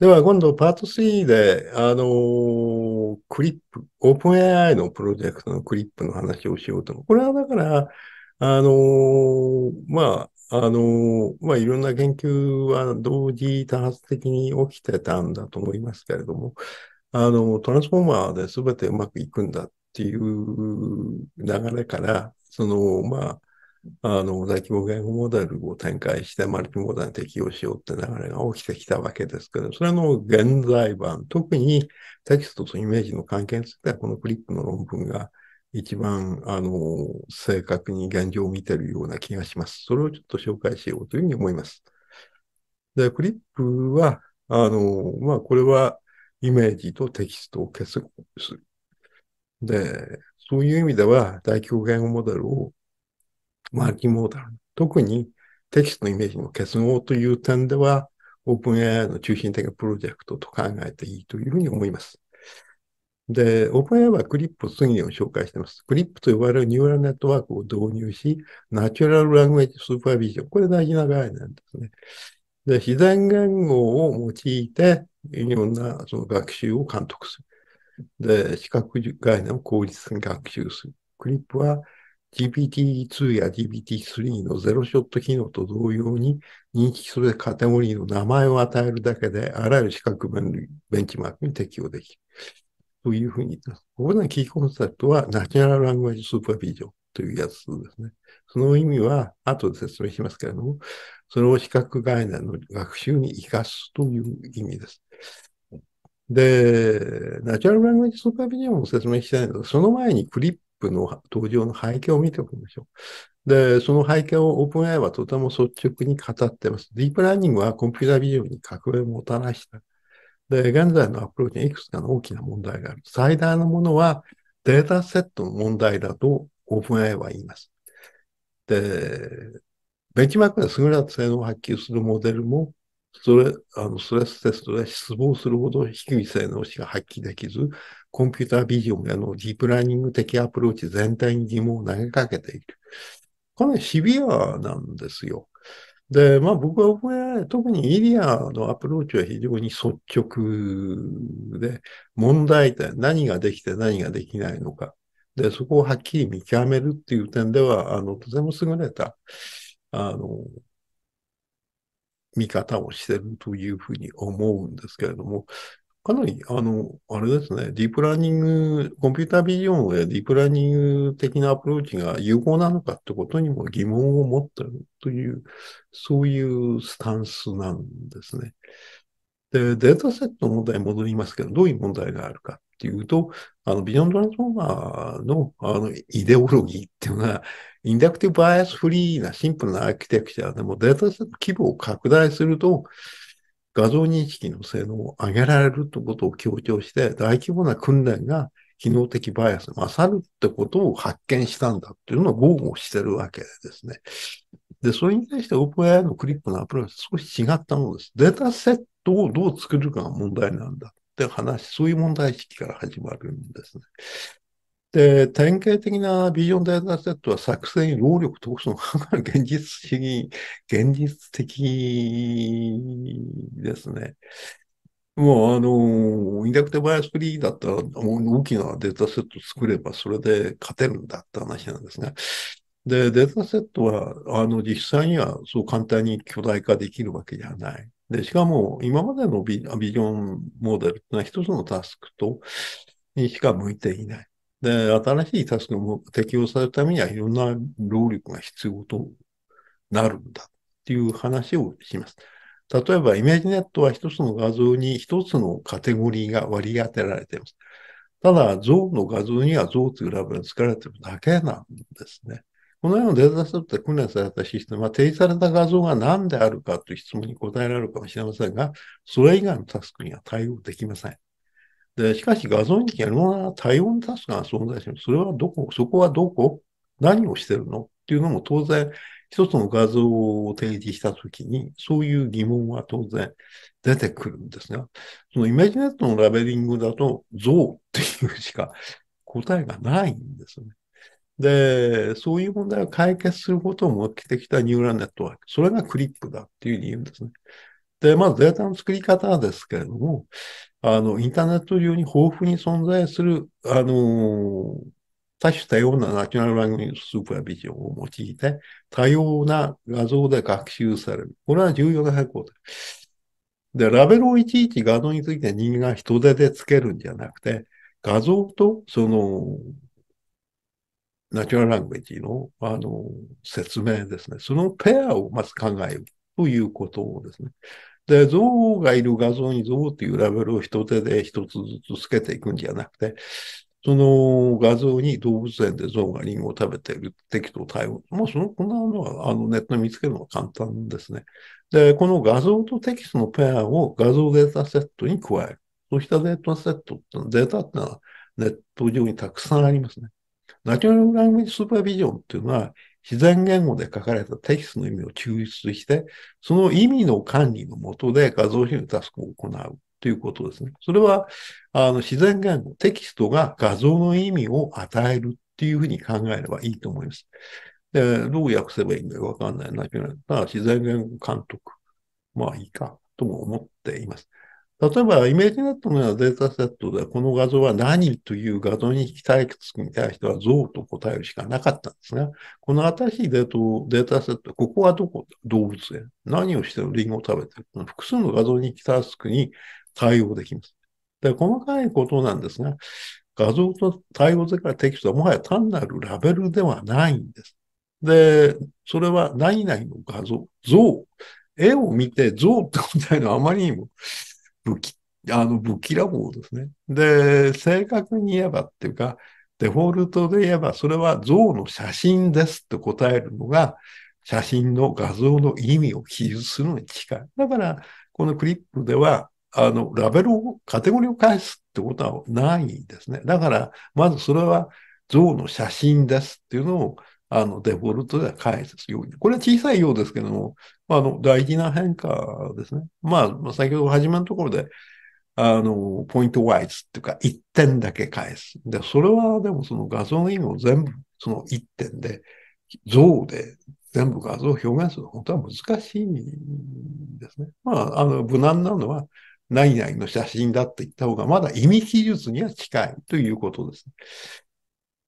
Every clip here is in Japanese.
では今度パート3で、あのー、クリップ、オープン AI のプロジェクトのクリップの話をしようと。これはだから、あのー、まあ、あのー、まあ、いろんな研究は同時多発的に起きてたんだと思いますけれども、あの、トランスフォーマーで全てうまくいくんだっていう流れから、その、まあ、あの、大規模言語モデルを展開してマルチモデルに適用しようって流れが起きてきたわけですけど、それの現在版、特にテキストとイメージの関係については、このクリップの論文が一番、あの、正確に現状を見てるような気がします。それをちょっと紹介しようというふうに思います。で、クリップは、あの、まあ、これはイメージとテキストを結合する。で、そういう意味では、大規模言語モデルをマルチモーダル。特にテキストのイメージの結合という点では、オープン AI の中心的なプロジェクトと考えていいというふうに思います。で、オープン AI はクリップを次に紹介しています。クリップと呼ばれるニューラルネットワークを導入し、ナチュラルラングエッジスーパービジョン。これ大事な概念ですね。で、自然言語を用いて、いろんなその学習を監督する。で、視覚概念を効率的に学習する。クリップは GPT2 や GPT3 のゼロショット機能と同様に認識するカテゴリーの名前を与えるだけであらゆる資格分類、ベンチマークに適用できる。というふうに言ってます。ここでのキーコンセプトはナチュラルラングエージスーパービジョンというやつですね。その意味は後で説明しますけれども、それを資格概念の学習に生かすという意味です。で、ナチュラルラングエージスーパービジョンを説明したいんですが、その前にクリップの登場の背景を見ておきましょう。で、その背景をオープン AI はとても率直に語ってます。ディープラーニングはコンピュータービジョンに革命をもたらした。で、現在のアプローチにいくつかの大きな問題がある。最大のものはデータセットの問題だとオープン AI は言います。で、ベンチマークで優れた性能を発揮するモデルもそれ、あの、ストレステストで失望するほど低い性能しか発揮できず、コンピュータービジョンやのディープラーニング的アプローチ全体に疑問を投げかけている。かなりシビアなんですよ。で、まあ僕は覚え特にイリアのアプローチは非常に率直で、問題点、何ができて何ができないのか。で、そこをはっきり見極めるっていう点では、あの、とても優れた、あの、見方をしてるというふうに思うんですけれども、かなり、あの、あれですね、ディープラーニング、コンピュータービジョンやディープラーニング的なアプローチが有効なのかってことにも疑問を持ってるという、そういうスタンスなんですね。で、データセットの問題に戻りますけど、どういう問題があるかっていうと、あの、ビジョントランスフォーマーの、あの、イデオロギーっていうのは、インダクティブバイアスフリーなシンプルなアーキテクチャでもデータセット規模を拡大すると、画像認識の性能を上げられるということを強調して、大規模な訓練が機能的バイアスに勝るってことを発見したんだっていうのを豪語してるわけですね。で、それに対して OpenAI のクリップのアプローチは少し違ったものです。データセットをどう作るかが問題なんだって話、そういう問題意識から始まるんですね。で、典型的なビジョンデータセットは作戦、労力、特殊のかなり現実的、現実的ですね。もう、あの、インダクティブバイアスフリーだったら、大きなデータセット作れば、それで勝てるんだって話なんですが、ね、で、データセットは、あの、実際にはそう簡単に巨大化できるわけじゃない。で、しかも、今までのビジョンモデルってのは一つのタスクと、にしか向いていない。で、新しいタスクも適用されるためにはいろんな労力が必要となるんだっていう話をします。例えば、イメージネットは一つの画像に一つのカテゴリーが割り当てられています。ただ、像の画像には像というラベルが作られているだけなんですね。このようなデータセットで訓練されたシステムは、提示された画像が何であるかという質問に答えられるかもしれませんが、それ以外のタスクには対応できません。で、しかし画像にいろんな多様なタスクが存在する。それはどこ、そこはどこ、何をしてるのっていうのも当然、一つの画像を提示したときに、そういう疑問は当然出てくるんですが、そのイメージネットのラベリングだと、像っていうしか答えがないんですね。で、そういう問題を解決することを目的としたニューラルネットワーク。それがクリックだっていうふうに言うんですね。で、まずデータの作り方ですけれども、あの、インターネット上に豊富に存在する、あのー、多種多様なナチュラルラングスーパービジョンを用いて、多様な画像で学習される。これは重要な変更で。で、ラベルをいちいち画像について人間が人手でつけるんじゃなくて、画像とそのナチュラルラングエッジのあの説明ですね。そのペアをまず考えるということをですね。で、像がいる画像に像っていうラベルを一手で一つずつつけていくんじゃなくて、その画像に動物園で象がリンゴを食べている適当対応。もうその、こんなのは、あの、ネットに見つけるのは簡単ですね。で、この画像とテキストのペアを画像データセットに加える。そうしたデータセットって、データってのはネット上にたくさんありますね。ナチュラルラングスーパービジョンっていうのは、自然言語で書かれたテキストの意味を抽出して、その意味の管理のもとで画像編集タスクを行うということですね。それは、あの、自然言語、テキストが画像の意味を与えるっていうふうに考えればいいと思います。で、どう訳せばいいんだかわかんないな、け自然言語監督。まあいいか、とも思っています。例えば、イメージネットのようなデータセットで、この画像は何という画像に期待値に対しては像と答えるしかなかったんですが、この新しいデーデータセット、ここはどこ動物園。何をしてるリンゴを食べてるの複数の画像に期待値に対応できます。で、細かいことなんですが、画像と対応できるテキストはもはや単なるラベルではないんです。で、それは何々の画像、像。絵を見て像って答えるのはあまりにも武器、あの、武器ラボですね。で、正確に言えばっていうか、デフォルトで言えば、それは像の写真ですって答えるのが、写真の画像の意味を記述するのに近い。だから、このクリップでは、あの、ラベルを、カテゴリーを返すってことはないですね。だから、まずそれは像の写真ですっていうのを、あの、デフォルトでは返すように。これは小さいようですけども、まあ、あの、大事な変化ですね。まあ、先ほど始まるところで、あの、ポイントワイズっていうか、1点だけ返す。で、それはでもその画像の意味を全部、その1点で、像で全部画像を表現するのは本当は難しいですね。まあ、あの、無難なのは、何々の写真だって言った方が、まだ意味記述には近いということです、ね。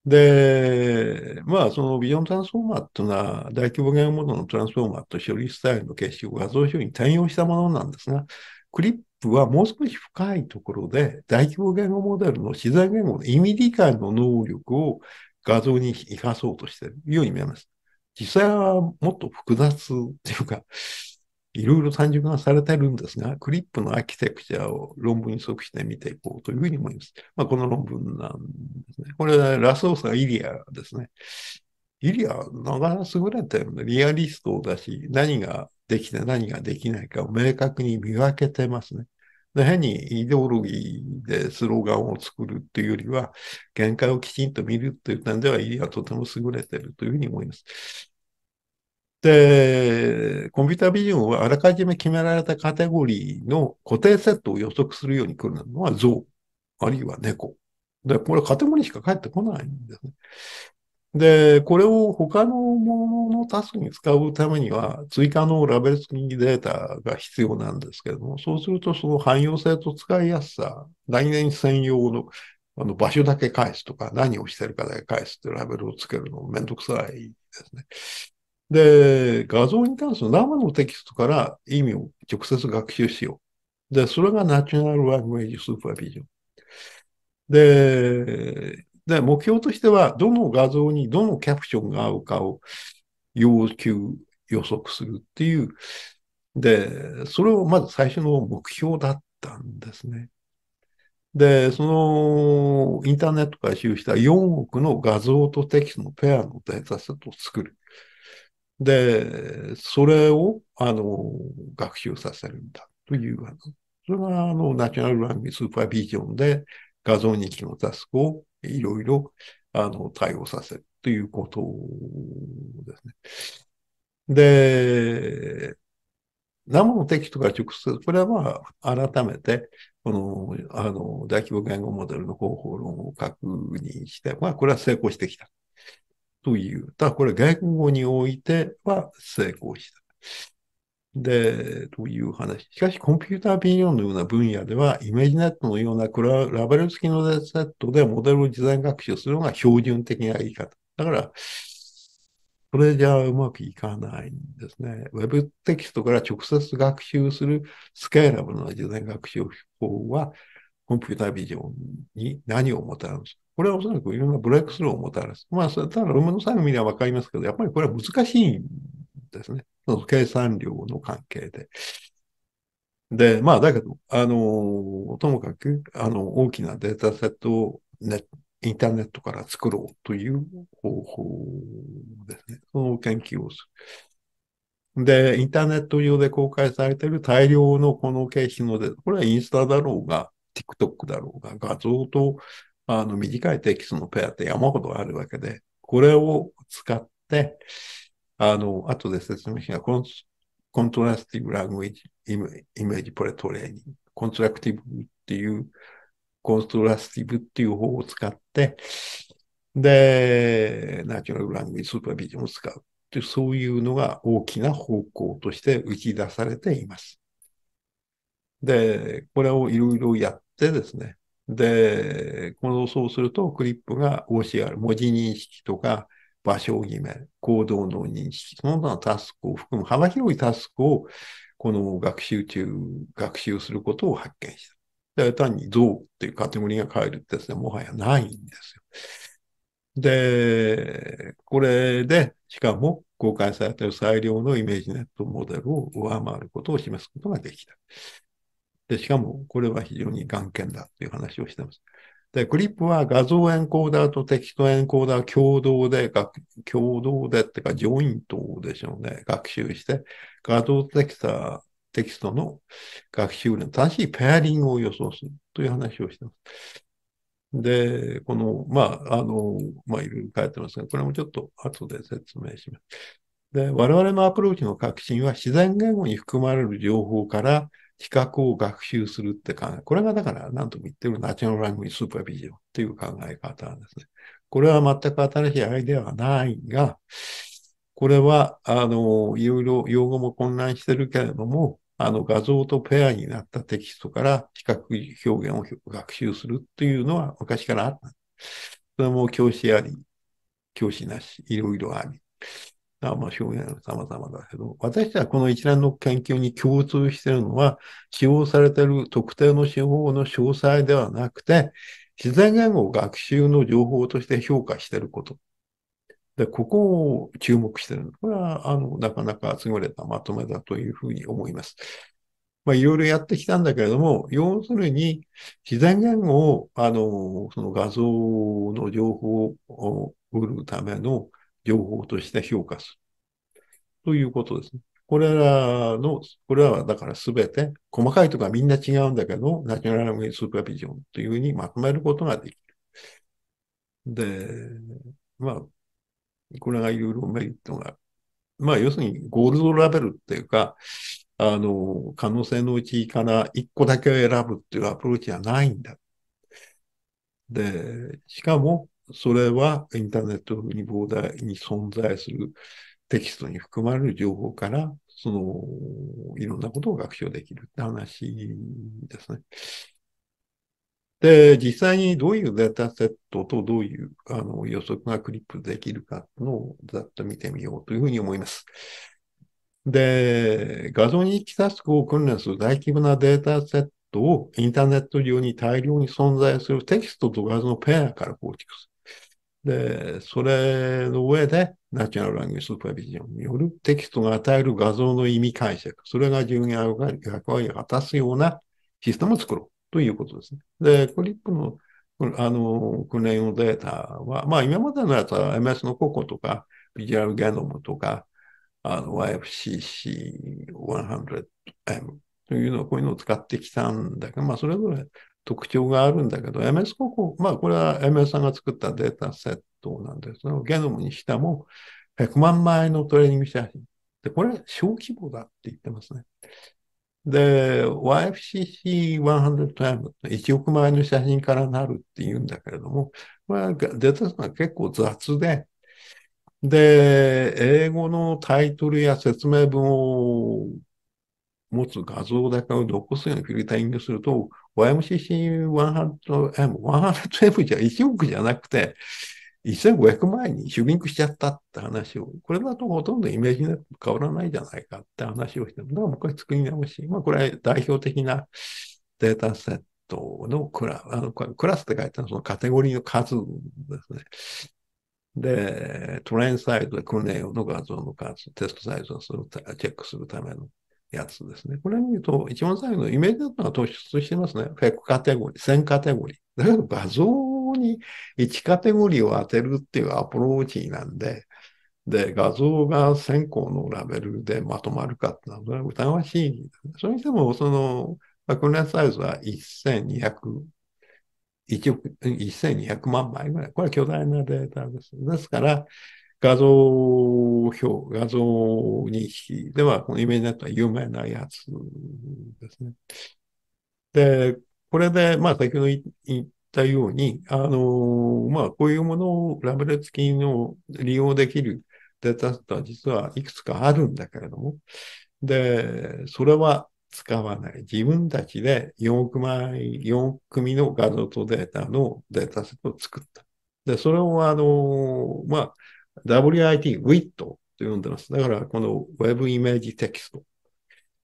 で、まあ、そのビジョントランスフォーマーっていうのは、大規模言語モデルのトランスフォーマーと処理スタイルの結集を画像処理に転用したものなんですが、クリップはもう少し深いところで、大規模言語モデルの自然言語の意味理解の能力を画像に生かそうとしているように見えます。実際はもっと複雑っていうか、いろいろ単純化されてるんですが、クリップのアーキテクチャを論文に即して見ていこうというふうに思います。まあ、この論文なんですね。これはラスオーサーイリアですね。イリア、なかなか優れてるのリアリストだし、何ができて何ができないかを明確に見分けてますね。で変にイデオロギーでスローガンを作るというよりは、限界をきちんと見るという点では、イリアはとても優れてるというふうに思います。で、コンピュータビジョンはあらかじめ決められたカテゴリーの固定セットを予測するように来るのは像、あるいは猫。で、これカテゴリーしか返ってこないんですね。で、これを他のもののタスクに使うためには、追加のラベル付きデータが必要なんですけれども、そうするとその汎用性と使いやすさ、来年専用のあの場所だけ返すとか、何をしてるかだけ返すってラベルをつけるのめんどくさいですね。で、画像に関する生のテキストから意味を直接学習しよう。で、それがナチュラルラングェイジスーパービジョン。で、で、目標としては、どの画像にどのキャプションが合うかを要求、予測するっていう。で、それをまず最初の目標だったんですね。で、そのインターネットから収用した4億の画像とテキストのペアのデータセットを作る。で、それを、あの、学習させるんだという、それが、あの、ナチュラルラングスーパービジョンで画像認識のタスクをいろいろ、あの、対応させるということですね。で、生のテキストが直接、これはまあ、改めて、この、あの、大規模言語モデルの方法論を確認して、まあ、これは成功してきたという。ただこれ外国語においては成功した。で、という話。しかし、コンピュータービジョンのような分野では、イメージネットのようなクララベル付きのデセットでモデルを事前学習するのが標準的な言い方。だから、それじゃうまくいかないんですね。ウェブテキストから直接学習するスケーラブルな事前学習法は、コンピュータービジョンに何をもたらすこれはおそらくいろんなブレイクスルーをもたらす。まあ、ただ、馬の際の見ればわかりますけど、やっぱりこれは難しいんですね。その計算量の関係で。で、まあ、だけど、あの、ともかく、あの、大きなデータセットをね、インターネットから作ろうという方法ですね。その研究をする。で、インターネット上で公開されている大量のこの形式のデータ、これはインスタだろうが、TikTok だろうが、画像とあの、短いテキストのペアって山ほどあるわけで、これを使って、あの、後で説明しがコン、コントラスティブラングイイメージポレトレーニング、コントラクティブっていう、コントラスティブっていう方を使って、で、ナチュラルラングイスーパービジョンを使う。っていう、そういうのが大きな方向として打ち出されています。で、これをいろいろやってですね、で、このそうするとクリップが OCR、文字認識とか場所決め、行動の認識、その他のタスクを含む幅広いタスクをこの学習中、学習することを発見した。で単に像っていうカテゴリーが変えるってですね、もはやないんですよ。で、これで、しかも公開されている最良のイメージネットモデルを上回ることを示すことができた。で、しかもこれは非常に眼見だという話をしてます。で、クリップは画像エンコーダーとテキストエンコーダー共同で、共同でってか、ジョイントでしょうね、学習して、画像テキストテキストの学習の正しいペアリングを予想するという話をしてます。で、この、まあ、あの、まあ、いろいろ書いてますが、これもちょっと後で説明します。で、我々のアプローチの革新は自然言語に含まれる情報から比較を学習するって考え。これがだから何とも言ってるナチュラルラングイスーパービジョンっていう考え方なんですね。これは全く新しいアイデアはないが、これは、あの、いろいろ用語も混乱してるけれども、あの、画像とペアになったテキストから比較表現を学習するっていうのは昔からあった。それも教師あり、教師なし、いろいろあり。まあ、表現は様々だけど、私たちはこの一連の研究に共通しているのは、使用されている特定の手法の詳細ではなくて、自然言語を学習の情報として評価していること。で、ここを注目している。これは、あの、なかなか優れたまとめだというふうに思います。まあ、いろいろやってきたんだけれども、要するに、自然言語を、あの、その画像の情報を売るための情報として評価する。ということですね。これらの、これらはだからすべて、細かいとかみんな違うんだけど、ナチュラルランスーパービジョンというふうにまとめることができる。で、まあ、これがいろいろメリットがある。まあ、要するにゴールドラベルっていうか、あの、可能性のうちから一個だけを選ぶっていうアプローチはないんだ。で、しかも、それはインターネットに膨大に存在するテキストに含まれる情報から、その、いろんなことを学習できるって話ですね。で、実際にどういうデータセットとどういうあの予測がクリップできるかのをざっと見てみようというふうに思います。で、画像に記タスクを訓練する大規模なデータセットをインターネット上に大量に存在するテキストと画像のペアから構築すで、それの上で、ナチュラルランゲージスーパービジョンによるテキストが与える画像の意味解釈、それが重要な役割を果たすようなシステムを作ろうということですね。で、クリップのあの訓練用データは、まあ今までのやつは MS の個々とか、ビジュアルゲノムとか、YFCC100M というのをこういうのを使ってきたんだけど、まあそれぞれ特徴があるんだけど、MS 高校、まあこれは MS さんが作ったデータセットなんですど、ゲノムにしたも100万枚のトレーニング写真。で、これ小規模だって言ってますね。で、y f c c 1 0 0 1億枚の写真からなるって言うんだけれども、まあ、データが結構雑で、で、英語のタイトルや説明文を持つ画像だけを残すようにフィルタリングすると、YMCC100M、100M じゃ1億じゃなくて、1500万円にシュリンクしちゃったって話を、これだとほとんどイメージな変わらないじゃないかって話をして、だからもう一回作り直し、まあこれは代表的なデータセットのクラあのクラスって書いてあるそのカテゴリーの数ですね。で、トレインサイドで訓練用の画像の数、テストサイズをするチェックするためのやつですね。これ見ると、一番最後のイメージだったのが突出してますね。フェクカテゴリー、1000カテゴリー。だけど画像に1カテゴリーを当てるっていうアプローチなんで、で、画像が1000個のラベルでまとまるかってのは疑わしい。それにしても、その、爆弾サイズは1200、1億、1200万枚ぐらい。これは巨大なデータです。ですから、画像表、画像認識では、このイメージネットは有名なやつですね。で、これで、まあ、先ほど言ったように、あの、まあ、こういうものをラベル付きの利用できるデータセットは実はいくつかあるんだけれども、で、それは使わない。自分たちで4億枚、4組の画像とデータのデータセットを作った。で、それをあの、まあ、WIT、WIT と呼んでます。だから、この Web イメージテキスト。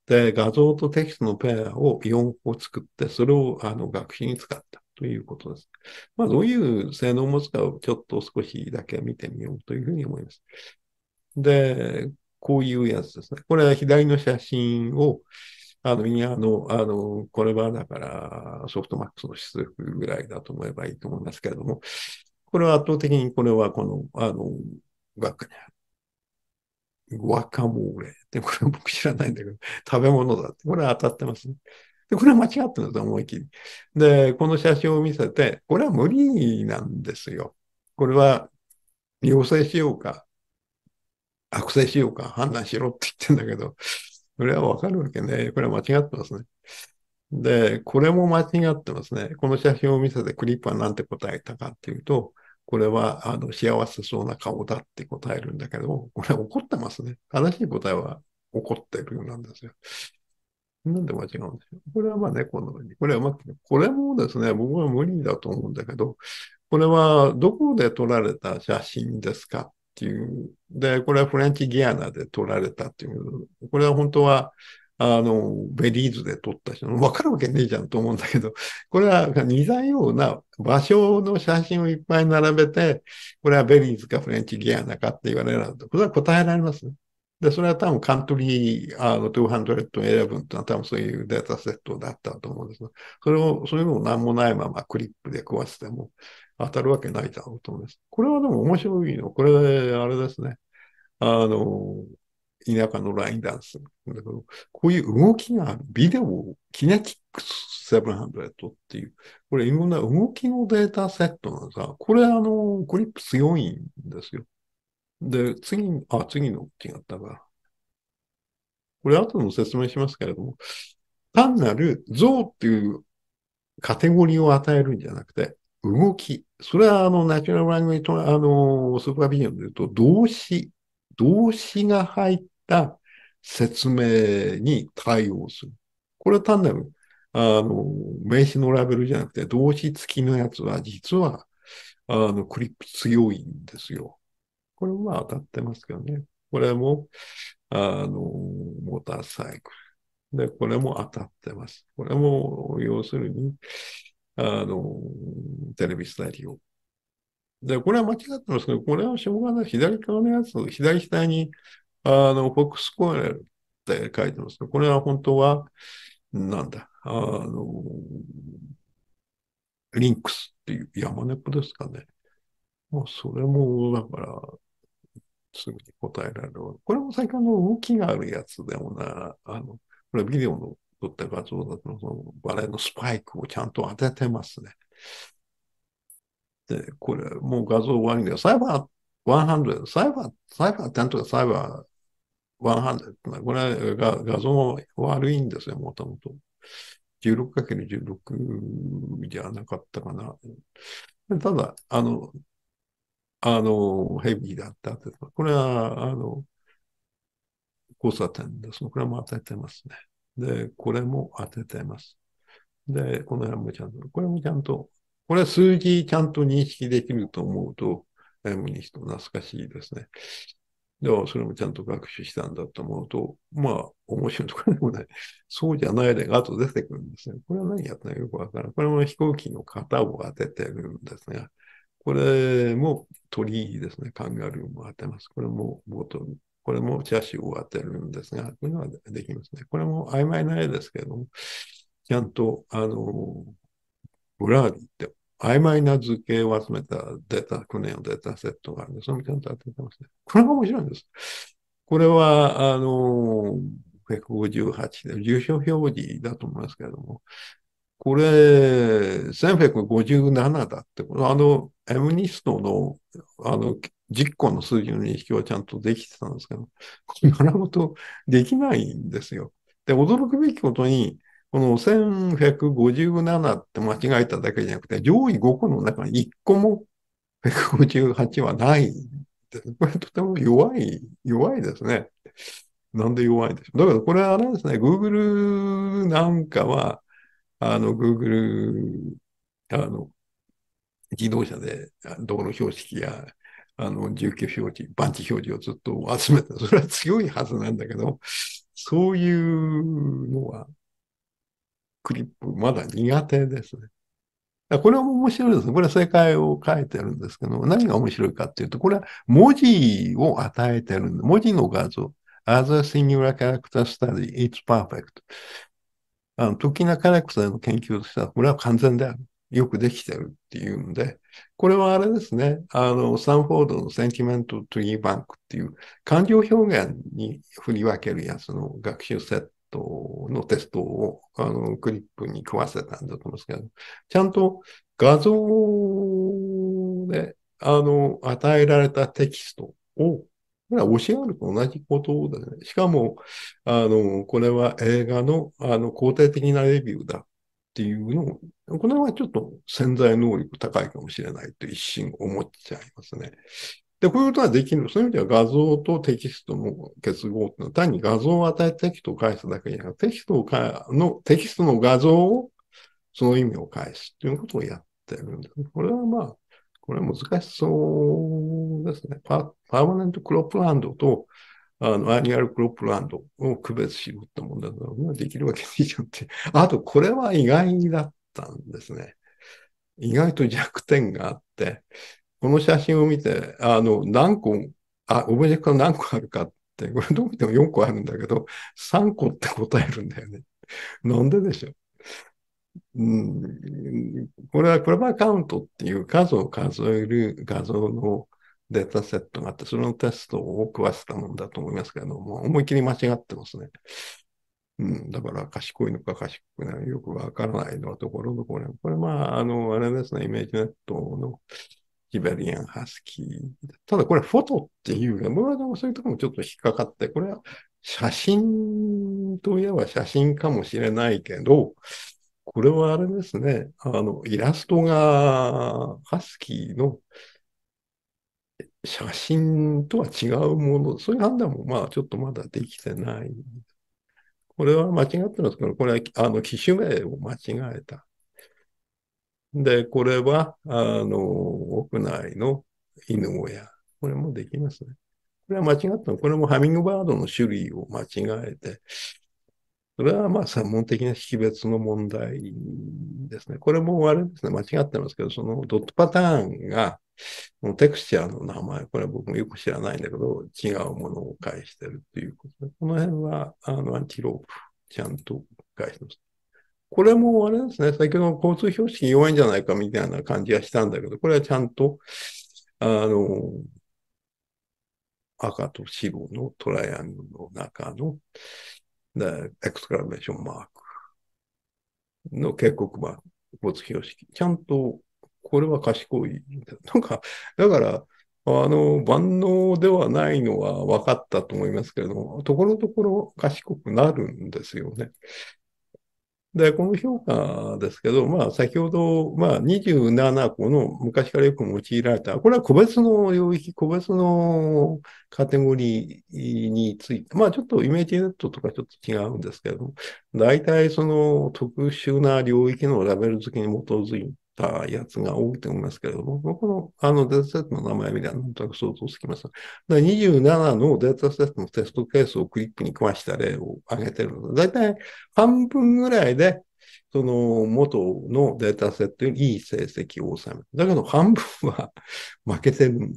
で、画像とテキストのペアを4個作って、それをあの学費に使ったということです。まあ、どういう性能を持つかをちょっと少しだけ見てみようというふうに思います。で、こういうやつですね。これは左の写真を、あの、右んあの、あの、これはだから、ソフトマックスの出力ぐらいだと思えばいいと思いますけれども、これは圧倒的にこれはこの、あの、学科にある。ワカモーレって、これは僕知らないんだけど、食べ物だって、これは当たってますね。で、これは間違ってると思いきり。で、この写真を見せて、これは無理なんですよ。これは、陽性しようか、悪性しようか、判断しろって言ってんだけど、それはわかるわけね。これは間違ってますね。で、これも間違ってますね。この写真を見せてクリップはなんて答えたかっていうと、これはあの幸せそうな顔だって答えるんだけどこれ怒ってますね。正しい答えは怒ってるようなんですよ。なんで間違うんですよ。これはまあ猫のように。これはまあ、これもですね、僕は無理だと思うんだけど、これはどこで撮られた写真ですかっていう。で、これはフレンチギアナで撮られたっていう。これは本当は、あの、ベリーズで撮った人、わかるわけねえじゃんと思うんだけど、これは似たような場所の写真をいっぱい並べて、これはベリーズかフレンチギアナかって言われるんて、これは答えられますね。で、それは多分カントリーあの211というのは多分そういうデータセットだったと思うんですが、それを、それも何もないままクリップで壊しても当たるわけないだろうと思います。これはでも面白いの。これ、あれですね。あの、田舎のラインダンスだけど、こういう動きがある。ビデオ、キネティックス700っていう、これいろんな動きのデータセットなんこれあの、グリップ強いんですよ。で、次、あ、次の違ったか。これ後の説明しますけれども、単なる像っていうカテゴリーを与えるんじゃなくて、動き。それはあの、ナチュラルラングリイト、あの、スーパービジョンで言うと、動詞動詞が入った説明に対応する。これは単なる、あの、名詞のラベルじゃなくて、動詞付きのやつは、実は、あの、クリップ強いんですよ。これも当たってますけどね。これも、あの、モーターサイクル。で、これも当たってます。これも、要するに、あの、テレビスタジオで、これは間違ってますけど、これはしょうがない。左側のやつ、左下に、あの、フォックスコアって書いてますけど、これは本当は、なんだ、あの、リンクスっていう山猫ですかね。もうそれも、だから、すぐに答えられる。これも最近の動きがあるやつでもな、あの、これはビデオの撮った画像だと、そのバレーのスパイクをちゃんと当ててますね。で、これ、もう画像いんだで、サイバー100、サイバー、サイバー10とかサイバー100、これが画像も悪いんですよ、もともと。16×16 じゃなかったかな。ただ、あの、あの、ヘビーだったって、これは、あの、交差点です。これも当ててますね。で、これも当ててます。で、この辺もちゃんと、これもちゃんとこれは数字ちゃんと認識できると思うと、え、むにしスト懐かしいですね。でも、それもちゃんと学習したんだと思うと、まあ、面白いとかでもない。そうじゃない例がと出てくるんですね。これは何やったのかよくわからん。これも飛行機の型を当ててるんですが、これも鳥ですね。カンガルーも当てます。これもボトル。これもチャーシューを当てるんですが、こいうのはできますね。これも曖昧な例ですけれども、ちゃんと、あの、ブラーィって曖昧な図形を集めたデータ、去年のデータセットがあるんで、そのちゃんと当ててますね。これが面白いんです。これは、あの、158で、重症表示だと思いますけれども、これ、1157だって、あの、エムニストの、あの、実行の数字の認識はちゃんとできてたんですけど、これ、習うとできないんですよ。で、驚くべきことに、この1157って間違えただけじゃなくて、上位5個の中に1個も158はない。これとても弱い、弱いですね。なんで弱いんでしょう。だけどこれはあれですね、Google なんかは、あの、Google、あの、自動車で道路標識や、あの、住居表示、バンチ表示をずっと集めて、それは強いはずなんだけど、そういうのはクリップ、まだ苦手ですね。これは面白いです。これは正解を書いてるんですけど、何が面白いかっていうと、これは文字を与えてるんで、文字の画像。As a singular character study, it's perfect. あの、時なキャラクターの研究としては、これは完全である。よくできてるっていうんで、これはあれですね、あの、スタンフォードのセンチメント・トゥ・イー・バンクっていう感情表現に振り分けるやつの学習ト。とのテストを、あの、クリップに食わせたんだと思うんですけど、ちゃんと画像で、あの、与えられたテキストを、教えは o と同じことだね。しかも、あの、これは映画の、あの、肯定的なレビューだっていうのを、これはちょっと潜在能力高いかもしれないと一心思っちゃいますね。で、こういうことができる。そういう意味では画像とテキストの結合っていうのは単に画像を与えてテキストを返すだけじゃなくて、テキストをかの、テキストの画像をその意味を返すっていうことをやってるんです。これはまあ、これは難しそうですね。パパーマネントクロップランドと、あの、アニュアルクロップランドを区別しろって問題だけど、できるわけないじゃんって。あと、これは意外だったんですね。意外と弱点があって、この写真を見て、あの、何個、あ、オブジェクト何個あるかって、これどう見ても4個あるんだけど、3個って答えるんだよね。なんででしょう。うん、これはクラバーカウントっていう数を数える画像のデータセットがあって、そのテストを食わせたものだと思いますけども、思い切り間違ってますね。うん、だから賢いのか賢くないのかよくわからないのはところどころ。これまあ、あの、あれですね、イメージネットのヒベリアンハスキー。ただこれフォトっていうか、僕はそういうところもちょっと引っかかって、これは写真といえば写真かもしれないけど、これはあれですね、あの、イラストがハスキーの写真とは違うもの、そういう判断もまあちょっとまだできてない。これは間違ってますけど、これはあの機種名を間違えた。で、これは、あの、屋内の犬小屋。これもできますね。これは間違ったの。これもハミングバードの種類を間違えて、それはまあ専門的な識別の問題ですね。これもあれですね、間違ってますけど、そのドットパターンが、テクスチャーの名前、これは僕もよく知らないんだけど、違うものを返してるっていうことで、この辺はあのアンチロープ、ちゃんと返してます。これもあれですね、先ほどの交通標識弱いんじゃないかみたいな感じがしたんだけど、これはちゃんと、あの、赤と白のトライアングルの中の、エクスクラメーションマークの警告マーク、交通標識。ちゃんと、これは賢い。なんか、だから、あの、万能ではないのは分かったと思いますけれども、ところどころ賢くなるんですよね。で、この評価ですけど、まあ、先ほど、まあ、27個の昔からよく用いられた、これは個別の領域、個別のカテゴリーについて、まあ、ちょっとイメージネットとかちょっと違うんですけど、大体その特殊な領域のラベル付けに基づいたやつが多いと思いますけれども、僕のあのデータセットの名前みたいななんとなく想像つきます。だ27のデータセットのテストケースをクリックに壊した例を挙げてるので、だいたい半分ぐらいで、その元のデータセットよりいい成績を収める。だけど半分は負けてるん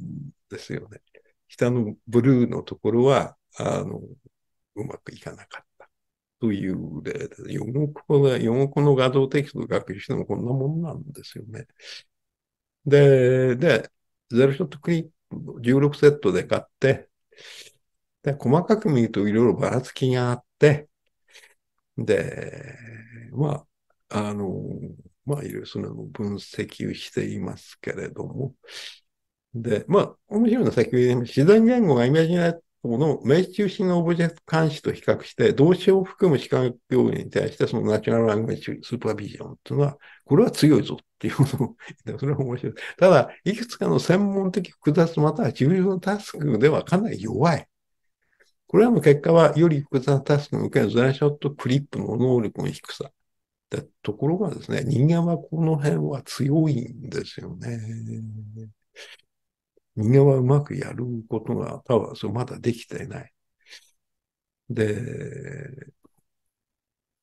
ですよね。下のブルーのところは、あの、うまくいかなかっという例で、ヨモコの画像テキストを学習してもこんなもんなんですよね。で、で、ゼロショットクリップ16セットで買って、で、細かく見るといろいろばらつきがあって、で、まあ、あの、まあ、いろいろその分析をしていますけれども、で、まあ、面白いのは先ほど言いました、自然言語がイメージナこの名中心のオブジェクト監視と比較して、動詞を含む視覚表現に対して、そのナチュラルラングメッジスーパービジョンっていうのは、これは強いぞっていうのを、それは面白い。ただ、いくつかの専門的複雑または重要なタスクではかなり弱い。これらの結果は、より複雑なタスクの受けるズラショットクリップの能力の低さ。ところがですね、人間はこの辺は強いんですよね。人間はうまくやることが多分そうまだできていない。で、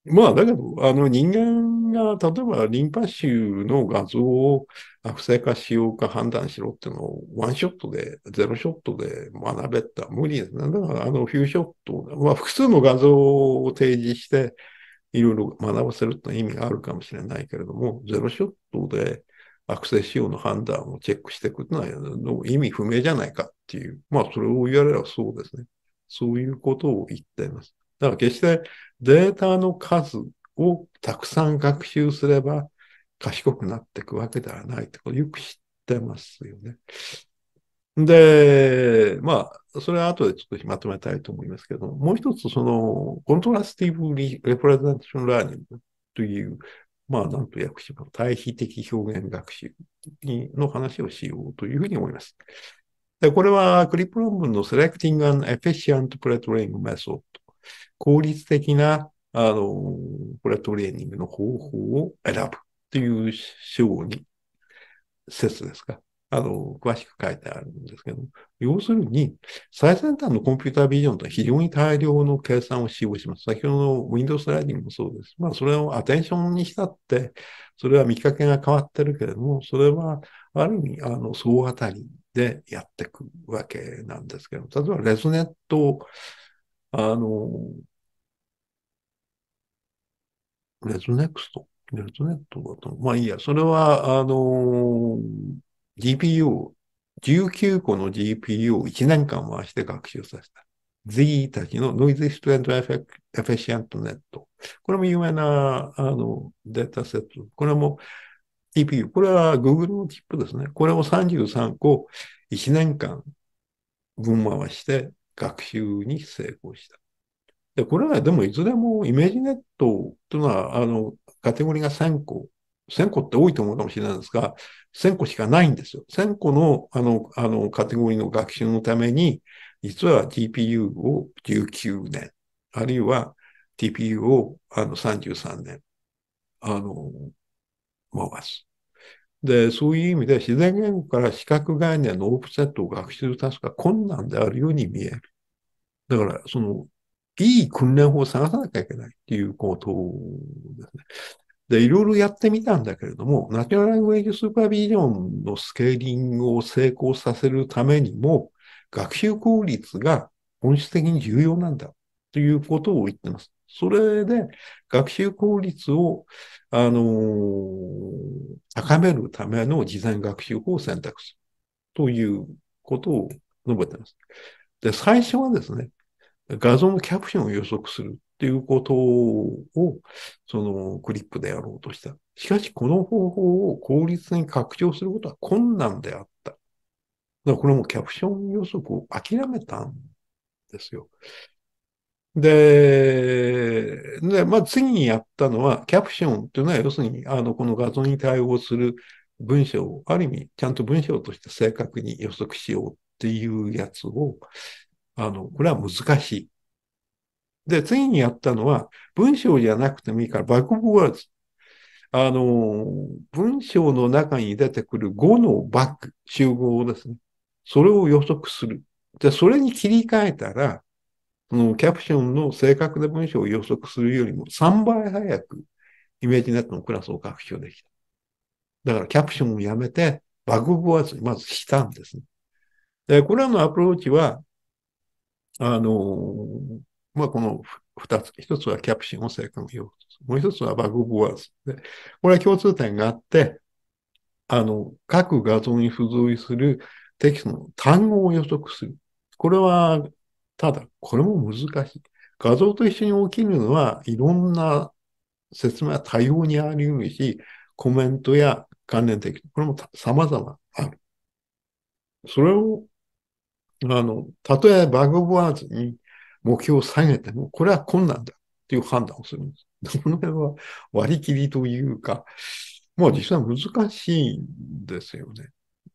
まあだけど、あの人間が例えばリンパ腫の画像を不正しようか判断しろっていうのをワンショットで、ゼロショットで学べた無理ですね。だからあのフューショット、まあ複数の画像を提示していろいろ学ばせるって意味があるかもしれないけれども、ゼロショットでアクセス仕用の判断をチェックしていくのは意味不明じゃないかっていう、まあそれを言われればそうですね。そういうことを言っています。だから決してデータの数をたくさん学習すれば賢くなっていくわけではないってことをよく知ってますよね。で、まあ、それは後でちょっとまとめたいと思いますけども、もう一つそのコントラスティブリレプレゼンテーションラーニングというまあ、なんと訳します対比的表現学習の話をしようというふうに思います。でこれは、クリップ論文の Selecting an Efficient Pre-Training Method 効率的なあの、プレトレーニングの方法を選ぶという章に、説ですか。あの、詳しく書いてあるんですけど、要するに、最先端のコンピュータービジョンとは非常に大量の計算を使用します。先ほどの Windows スライディングもそうです。まあ、それをアテンションにしたって、それは見かけが変わってるけれども、それは、ある意味、あの、総当たりでやっていくわけなんですけど、例えばレズネット、あの、レズネクストレズネットだと、まあいいや、それは、あのー GPU を、19個の GPU を1年間回して学習させた。Z たちのノイズストレントエフェシエントネット。これも有名なあのデータセット。これも GPU。これは Google のチップですね。これも33個1年間分回して学習に成功した。で、これはでもいずれもイメージネットというのは、あの、カテゴリーが1000個1000個って多いと思うかもしれないんですが、1000個しかないんですよ。1000個の、あの、あの、カテゴリーの学習のために、実は GPU を19年、あるいは TPU をあの33年、あの、回す。で、そういう意味で自然言語から視覚概念のオープンセットを学習するタスクが困難であるように見える。だから、その、いい訓練法を探さなきゃいけないっていうことですね。で、いろいろやってみたんだけれども、ナチュラルラングエイジスーパービジョンのスケーリングを成功させるためにも、学習効率が本質的に重要なんだということを言ってます。それで、学習効率を、あのー、高めるための事前学習法を選択するということを述べてます。で、最初はですね、画像のキャプションを予測するっていうことを、そのクリップでやろうとした。しかし、この方法を効率に拡張することは困難であった。だからこれもキャプション予測を諦めたんですよ。で、でまあ、次にやったのは、キャプションというのは、要するに、あの、この画像に対応する文章を、ある意味、ちゃんと文章として正確に予測しようっていうやつを、あの、これは難しい。で、次にやったのは、文章じゃなくてもいいから、バックボーズ。あの、文章の中に出てくる語のバック、集合ですね。それを予測する。で、それに切り替えたら、そのキャプションの正確な文章を予測するよりも3倍早くイメージネットのクラスを学習できた。だからキャプションをやめて、バグボアズにまずしたんですね。で、これらのアプローチは、あの、まあ、この二つ。一つはキャプシンを正確に用もう一つはバグボアズで。これは共通点があって、あの、各画像に付随するテキストの単語を予測する。これは、ただ、これも難しい。画像と一緒に起きるのは、いろんな説明は多様にあり得るし、コメントや関連テキスト、これも様々ある。それを、あの、たとえバグボアーズに目標を下げても、これは困難だという判断をするんです。この辺は割り切りというか、もう実は難しいんですよね。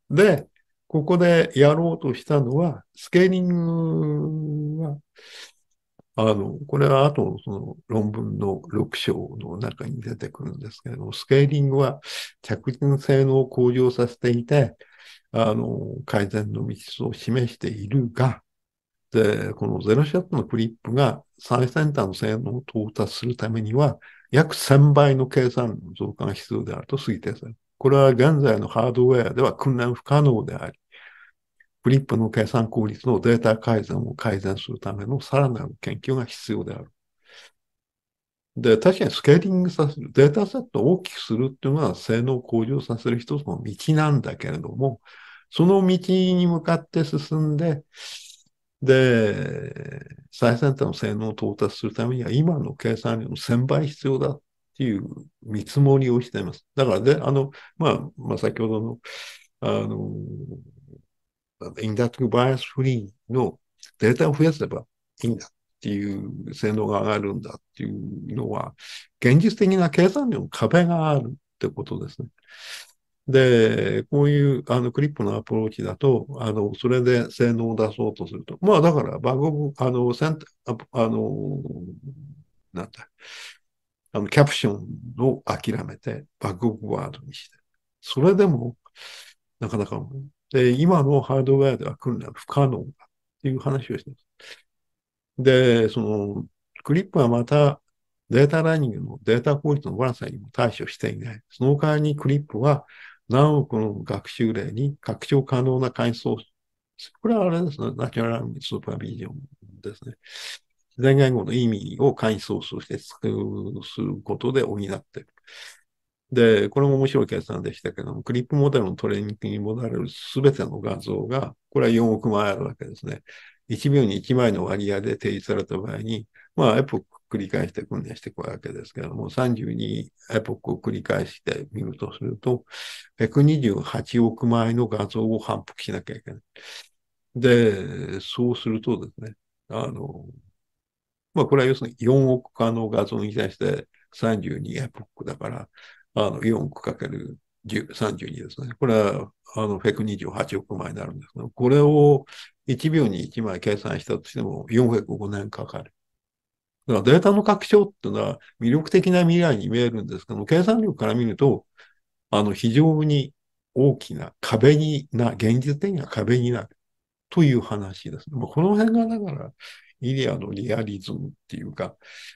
で、ここでやろうとしたのは、スケーリングは、あの、これは後のその論文の6章の中に出てくるんですけれども、スケーリングは着実性能を向上させていて、あの、改善の道を示しているが、で、このゼロシャットのクリップが最先端の性能を到達するためには、約1000倍の計算の増加が必要であると推定される。これは現在のハードウェアでは訓練不可能であり、クリップの計算効率のデータ改善を改善するためのさらなる研究が必要である。で、確かにスケーリングさせる、データセットを大きくするっていうのは性能を向上させる一つの道なんだけれども、その道に向かって進んで、で、最先端の性能を到達するためには、今の計算量の1000倍必要だっていう見積もりをしています。だから、で、あの、まあ、まあ、先ほどの、あの、インダクティブバイアスフリーのデータを増やせばいいんだっていう性能が上がるんだっていうのは、現実的な計算量の壁があるってことですね。で、こういうあのクリップのアプローチだと、あの、それで性能を出そうとすると。まあだから、バグオブ、あの、センあの、なんだ、あの、キャプションを諦めて、バグオブワードにして。それでも、なかなか、で、今のハードウェアでは訓練不可能だっていう話をしてます。で、その、クリップはまたデータラーニングのデータ効率の悪さにも対処していない。その代わりにクリップは何億の学習例に拡張可能な階層。これはあれですね。ナチュラルスーパービジョンですね。自然言語の意味を階層として作ることで補っている。で、これも面白い計算でしたけども、クリップモデルのトレーニングに戻れるすべての画像が、これは4億枚あるわけですね。1秒に1枚の割合で提示された場合に、まあ、やっぱ繰り返して訓練していくわけですけれども、32エポックを繰り返してみるとすると、128億枚の画像を反復しなきゃいけない。で、そうするとですね、あの、まあ、これは要するに4億化の画像に対して32エポックだから、あの、4億かける32ですね。これは、あの、128億枚になるんですけど、これを1秒に1枚計算したとしても4 0 5年かかる。だからデータの拡張っていうのは魅力的な未来に見えるんですけども、計算力から見ると、あの、非常に大きな壁にな、現実的な壁になるという話です。まあ、この辺がだから、イデアのリアリズムっていうか、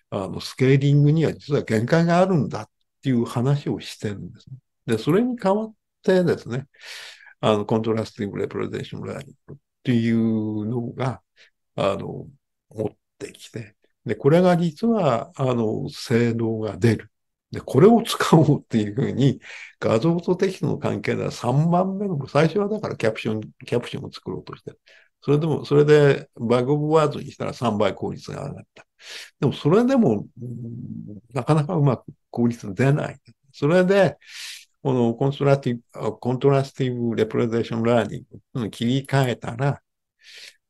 あの、スケーリングには実は限界があるんだっていう話をしてるんですね。で、それに代わってですね、あの、コントラスティング・レプレゼーション・ラインっていうのが、あの、持ってきて、で、これが実は、あの、性能が出る。で、これを使おうっていうふうに、画像とテキストの関係では3番目の、最初はだからキャプション、キャプションを作ろうとしてる。それでも、それでバグオブワードにしたら3倍効率が上がった。でも、それでも、なかなかうまく効率出ない。それで、このコンストラティブ、コントラスティブレプレゼーションラーニングの切り替えたら、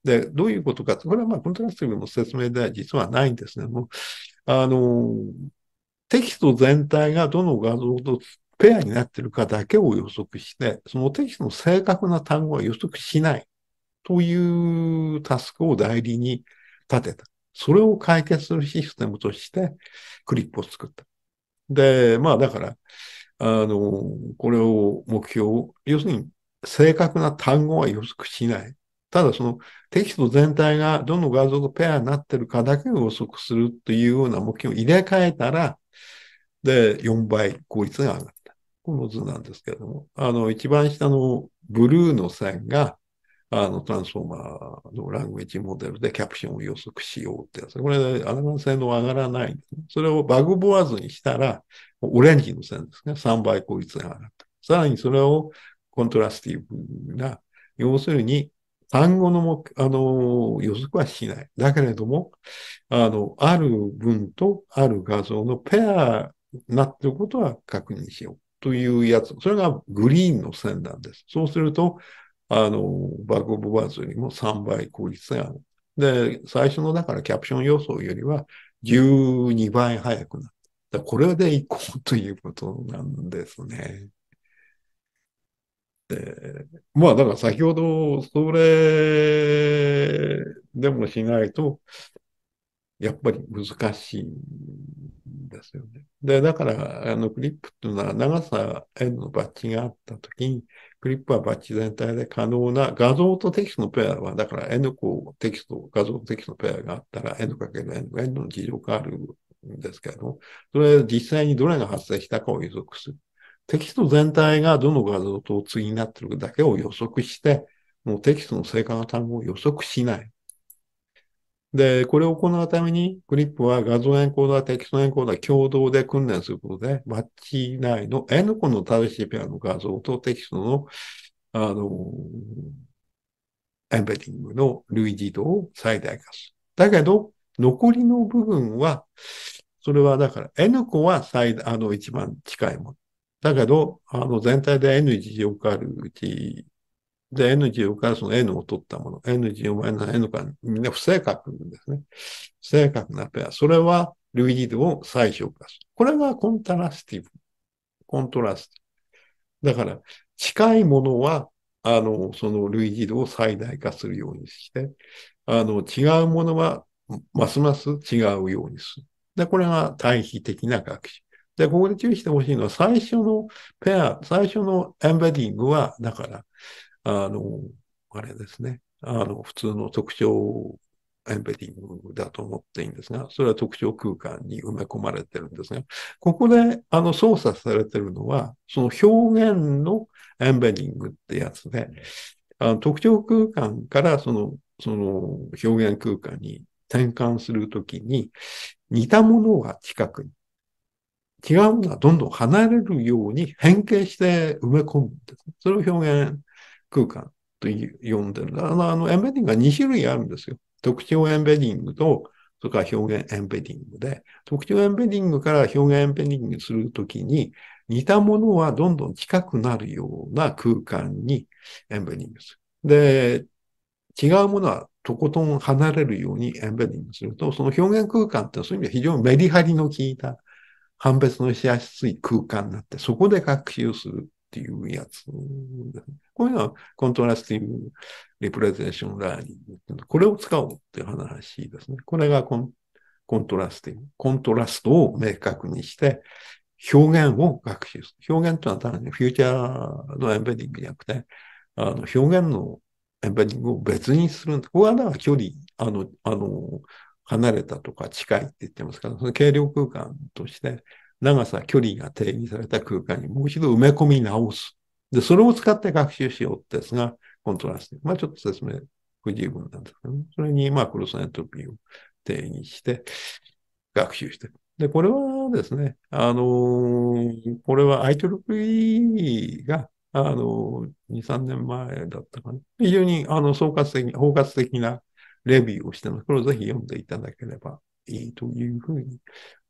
で、どういうことかって、これはまあ、コントラストィブの説明では実はないんですね。もう、あの、テキスト全体がどの画像とペアになってるかだけを予測して、そのテキストの正確な単語は予測しないというタスクを代理に立てた。それを解決するシステムとしてクリップを作った。で、まあだから、あの、これを目標を、要するに正確な単語は予測しない。ただそのテキスト全体がどの画像とペアになってるかだけを予測するというような目標を入れ替えたら、で、4倍効率が上がった。この図なんですけれども、あの、一番下のブルーの線が、あの、トランスフォーマーのラングエッジモデルでキャプションを予測しようってやつ。これ、アナガン性能上がらない、それをバグボーズにしたら、オレンジの線ですね。3倍効率が上がった。さらにそれをコントラスティブな、要するに、単語のも、あの、予測はしない。だけれども、あの、ある文とある画像のペアになってることは確認しようというやつ。それがグリーンの線なんです。そうすると、あの、バックオブバーズよりも3倍効率がある。で、最初のだからキャプション予想よりは12倍早くなる。これでいこうということなんですね。で、まあだから先ほど、それでもしないと、やっぱり難しいんですよね。で、だから、あの、クリップっていうのは長さ N のバッチがあったときに、クリップはバッチ全体で可能な画像とテキストのペアは、だから N 個テキスト、画像とテキストのペアがあったら N×N N の事情があるんですけれども、それ実際にどれが発生したかを予測する。テキスト全体がどの画像と次になってるかだけを予測して、もうテキストの正確な単語を予測しない。で、これを行うために、グリップは画像エンコーダー、テキストエンコーダー共同で訓練することで、バッチ内の N 個の正しいペアの画像とテキストの、あの、エンベディングの類似度を最大化する。だけど、残りの部分は、それはだから N 個は最、大、あの、一番近いもの。だけど、あの、全体で n 字を受かるうち、で、n 字を受かるその N を取ったもの、n 字をマイナス N か、みんな不正確ですね。不正確なペア。それは、類似度を最小化する。これがコンタラスティブ。コントラスト。だから、近いものは、あの、その類似度を最大化するようにして、あの、違うものは、ますます違うようにする。で、これが対比的な学習。で、ここで注意してほしいのは、最初のペア、最初のエンベディングは、だから、あの、あれですね、あの、普通の特徴エンベディングだと思っていいんですが、それは特徴空間に埋め込まれてるんですが、ここであの操作されてるのは、その表現のエンベディングってやつで、あの特徴空間からその、その表現空間に転換するときに、似たものが近くに違うものはどんどん離れるように変形して埋め込むんです。それを表現空間と呼んでるんだ。あの、あのエンベディングが2種類あるんですよ。特徴エンベディングと、それから表現エンベディングで、特徴エンベディングから表現エンベディングするときに、似たものはどんどん近くなるような空間にエンベディングする。で、違うものはとことん離れるようにエンベディングすると、その表現空間ってそういう意味では非常にメリハリの効いた判別のしやすい空間になって、そこで学習するっていうやつ。こういうのはコントラスティング・リプレゼンション・ラーニング。これを使おうっていう話ですね。これがコンコントラスティング。コントラストを明確にして、表現を学習する。表現というのは単にフューチャーのエンベディングじゃなくて、あの表現のエンベディングを別にするんここはだから距離、あの、あの、離れたとか近いって言ってますから、その軽量空間として長さ、距離が定義された空間にもう一度埋め込み直す。で、それを使って学習しようですが、コントラスト。まあちょっと説明不十分なんですけどね。それに、まあクロスエントロピーを定義して学習してで、これはですね、あのー、これはアイトルが、あのー、2、3年前だったかな。非常に、あの、総括的、包括的なレビューをしたので、これをぜひ読んでいただければいいというふうに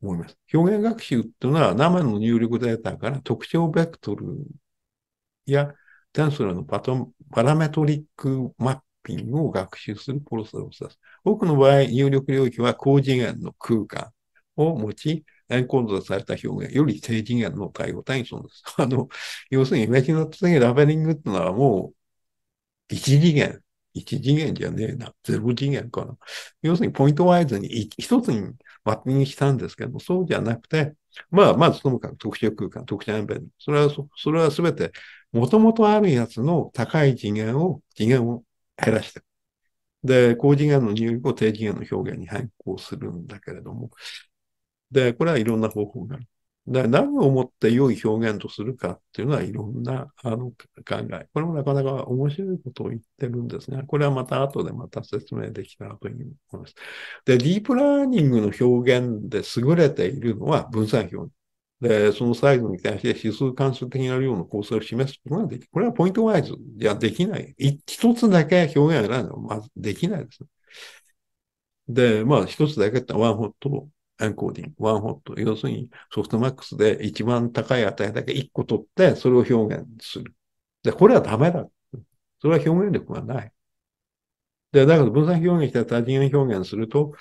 思います。表現学習というのは生の入力データから特徴ベクトルやテンソラのパトパラメトリックマッピングを学習するプロセスです。多くの場合、入力領域は高次元の空間を持ち、エンコードされた表現より低次元の対応単位です。あの、要するにイメージの次ラベリングっていうのはもう一次元1次元じゃねえな、0次元かな。要するにポイントワイズに1つにマッピングしたんですけどそうじゃなくて、まあ、まずともかく特殊空間、特殊安全。それはそ、それは全て、もともとあるやつの高い次元を、次元を減らしてで、高次元の入力を低次元の表現に変更するんだけれども、で、これはいろんな方法がある。で何をもって良い表現とするかっていうのはいろんなあの考え。これもなかなか面白いことを言ってるんですが、これはまた後でまた説明できたらという思います。で、ディープラーニングの表現で優れているのは分散表で、そのサイズに対して指数関数的な量の構成を示すことができる。これはポイントワイズじゃできない。一つだけ表現がないのはまずできないですね。で、まあ一つだけってワンホットエンコーディング、ワンホット。要するにソフトマックスで一番高い値だけ1個取って、それを表現する。で、これはダメだ。それは表現力がない。で、だから分散表現して多次元表現すると、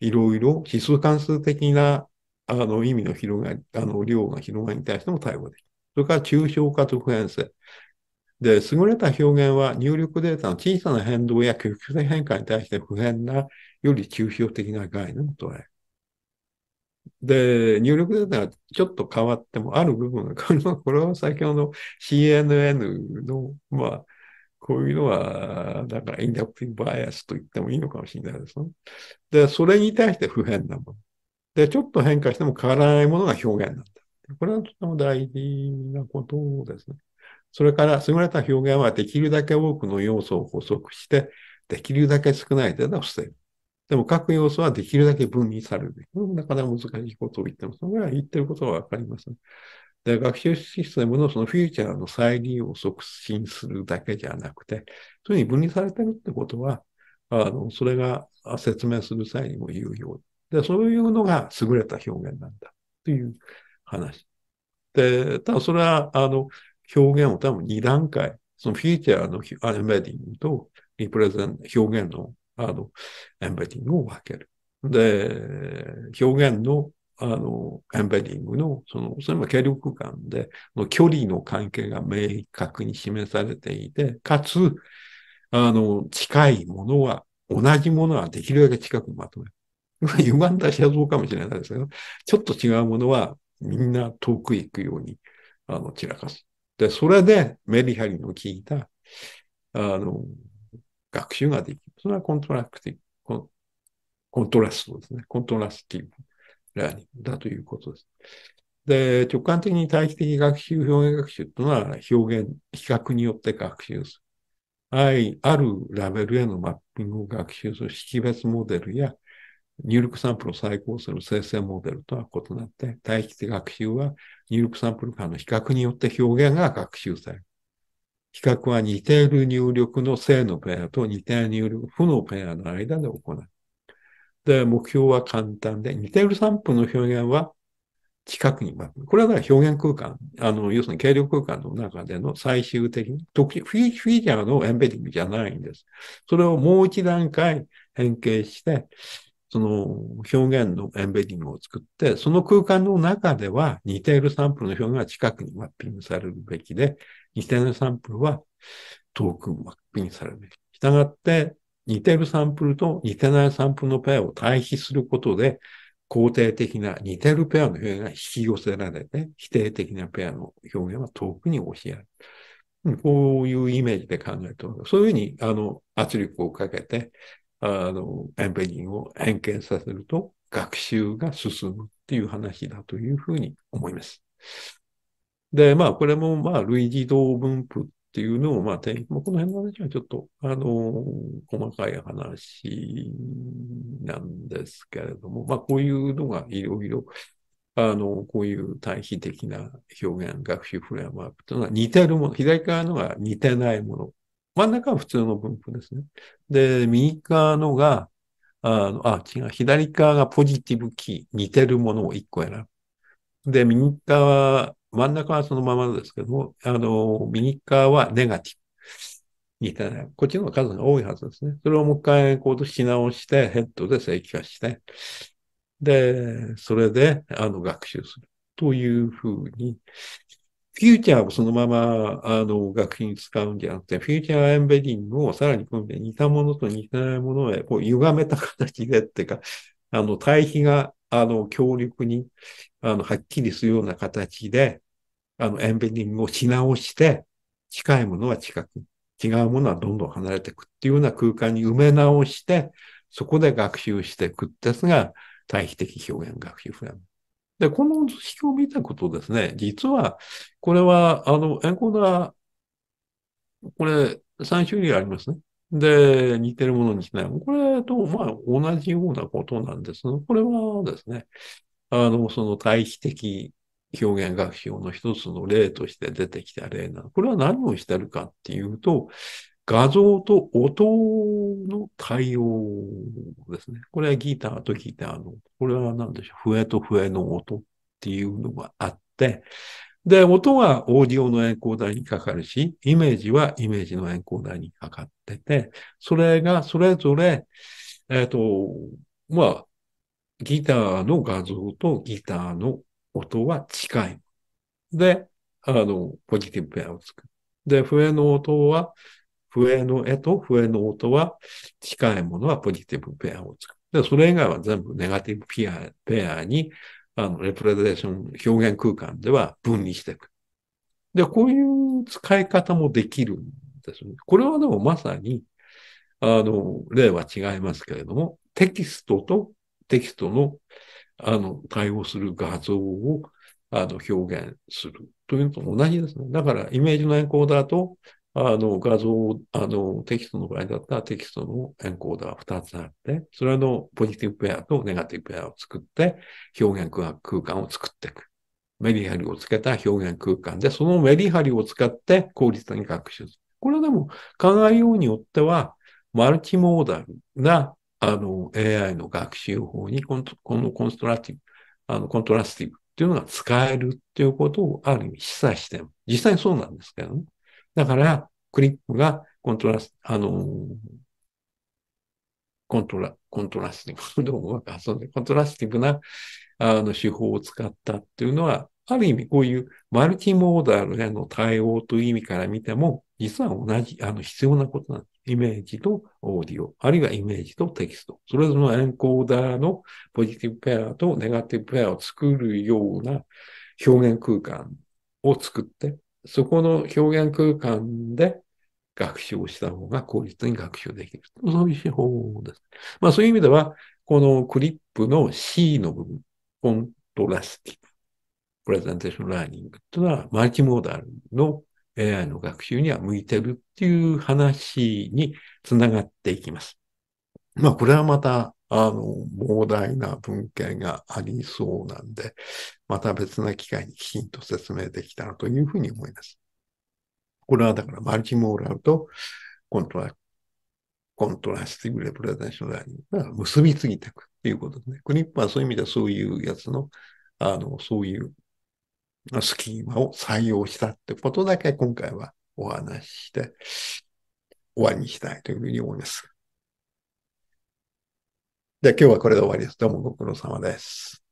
いろいろ指数関数的な、あの、意味の広がり、あの、量が広がりに対しても対応できる。それから抽象化と普遍性。で、優れた表現は入力データの小さな変動や曲線変化に対して不変な、より抽象的な概念を捉える。で、入力データがちょっと変わってもある部分が変わる。これは先ほど CNN の、まあ、こういうのは、だからインダクティブバイアスと言ってもいいのかもしれないですね。で、それに対して不変なもの。で、ちょっと変化しても変わらないものが表現なんだ。これはとても大事なことですね。それから、優れた表現はできるだけ多くの要素を補足して、できるだけ少ないデータを捨てる。でも各要素はできるだけ分離されるべき。なかなか難しいことを言ってます。それは言ってることはわかります、ね。で学習システムのそのフィーチャーの再利用を促進するだけじゃなくて、そういうふうに分離されてるってことは、あの、それが説明する際にも有用。で、そういうのが優れた表現なんだという話。で、ただそれは、あの、表現を多分2段階、そのフィーチャーのアンメディングとリプレゼン、表現のあの、エンベディングを分ける。で、表現の、あの、エンベディングの、その、それも軽力感で、の距離の関係が明確に示されていて、かつ、あの、近いものは、同じものはできるだけ近くまとめる。歪んだ写像かもしれないですけど、ちょっと違うものはみんな遠く行くようにあの散らかす。で、それでメリハリの効いた、あの、学習ができる。それはコントラクティブ、コントラストですね。コントラスティブラーニングだということです。で、直感的に対比的学習、表現学習というのは表現、比較によって学習する。はい、あるラベルへのマッピングを学習する識別モデルや入力サンプルを再構成する生成モデルとは異なって、対比的学習は入力サンプル間の比較によって表現が学習される。比較は似ている入力の正のペアと似ている入力負のペアの間で行う。で、目標は簡単で、似ている散布の表現は近くに巻く。これは表現空間、あの、要するに軽量空間の中での最終的に、特フィフィギュアのエンベディングじゃないんです。それをもう一段階変形して、その表現のエンベディングを作って、その空間の中では似ているサンプルの表現が近くにマッピングされるべきで、似てるサンプルは遠くも確認されない。したがって、似てるサンプルと似てないサンプルのペアを対比することで、肯定的な似てるペアの表現が引き寄せられて、否定的なペアの表現は遠くに押しやる。こういうイメージで考えると、そういうふうにあの圧力をかけて、あのエンペリングを変形させると学習が進むっていう話だというふうに思います。で、まあ、これも、まあ、類似同分布っていうのを、まあ、もこの辺の話はちょっと、あの細かい話なんですけれども、まあ、こういうのがいろいろ、あの、こういう対比的な表現、学習フレームワークというのは似てるもの、左側のが似てないもの。真ん中は普通の分布ですね。で、右側のが、あの、あ、違う、左側がポジティブキー、似てるものを1個選ぶ。で、右側真ん中はそのままですけども、あの、右側はネガティブ。いたい。こっちの方数が多いはずですね。それをもう一回こうし直して、ヘッドで正規化して、で、それで、あの、学習する。というふうに、フューチャーをそのまま、あの、学習に使うんじゃなくて、フューチャーエンベディングをさらに組んで、似たものと似てないものへ、こう、歪めた形でっていうか、あの、対比が、あの、強力に、あの、はっきりするような形で、あの、エンベディングをし直して、近いものは近く、違うものはどんどん離れていくっていうような空間に埋め直して、そこで学習していくってやつが、対比的表現学習フレーム。で、この図式を見たことですね、実は、これは、あの、エンコーダー、これ、3種類ありますね。で、似てるものにしない。これと、まあ、同じようなことなんです。これはですね、あの、その対比的表現学習の一つの例として出てきた例なの。これは何をしてるかっていうと、画像と音の対応ですね。これはギターとギターの、これは何でしょう、笛と笛の音っていうのがあって、で、音はオーディオのエンコーダーにかかるし、イメージはイメージのエンコーダーにかかってて、それがそれぞれ、えっ、ー、と、まあ、ギターの画像とギターの音は近い。で、あの、ポジティブペアを作る。で、笛の音は、笛の絵と笛の音は近いものはポジティブペアを作る。で、それ以外は全部ネガティブペアペアに、あの、レプレゼーション、表現空間では分離していく。で、こういう使い方もできるんですね。これはでもまさに、あの、例は違いますけれども、テキストとテキストのあの、対応する画像をあの表現するというのと同じですね。だから、イメージのエンコーダーと、あの、画像、あの、テキストの場合だったらテキストのエンコーダー2つあって、それのポジティブペアとネガティブペアを作って、表現空間を作っていく。メリハリをつけた表現空間で、そのメリハリを使って効率的に学習する。これはでも考えようによっては、マルチモーダルなあの、AI の学習法にこのコンストラティブ、あの、コントラスティブっていうのが使えるっていうことをある意味示唆して実際そうなんですけどね。だから、クリップがコントラス、あの、コントラ、コントラスティブ、どうもうまく遊んで、コントラスティブな、あの、手法を使ったっていうのは、ある意味こういうマルチモーダルへの対応という意味から見ても、実は同じ、あの、必要なことなんです。イメージとオーディオ、あるいはイメージとテキスト。それぞれのエンコーダーのポジティブペアとネガティブペアを作るような表現空間を作って、そこの表現空間で学習をした方が効率に学習できる。そういう手法です。まあそういう意味では、このクリップの C の部分、コントラスティック、プレゼンテーションラーニングというのはマルチモーダルの AI の学習には向いてるっていう話につながっていきます。まあ、これはまた、あの、膨大な文献がありそうなんで、また別な機会にきちんと説明できたらというふうに思います。これはだからマルチモーラルとコントラ、コントラスティブレプレゼンションラインが結びついていくっていうことですね。クリップはそういう意味ではそういうやつの、あの、そういうのスキーマを採用したってことだけ今回はお話しして終わりにしたいというふうに思います。じゃあ今日はこれで終わりです。どうもご苦労様です。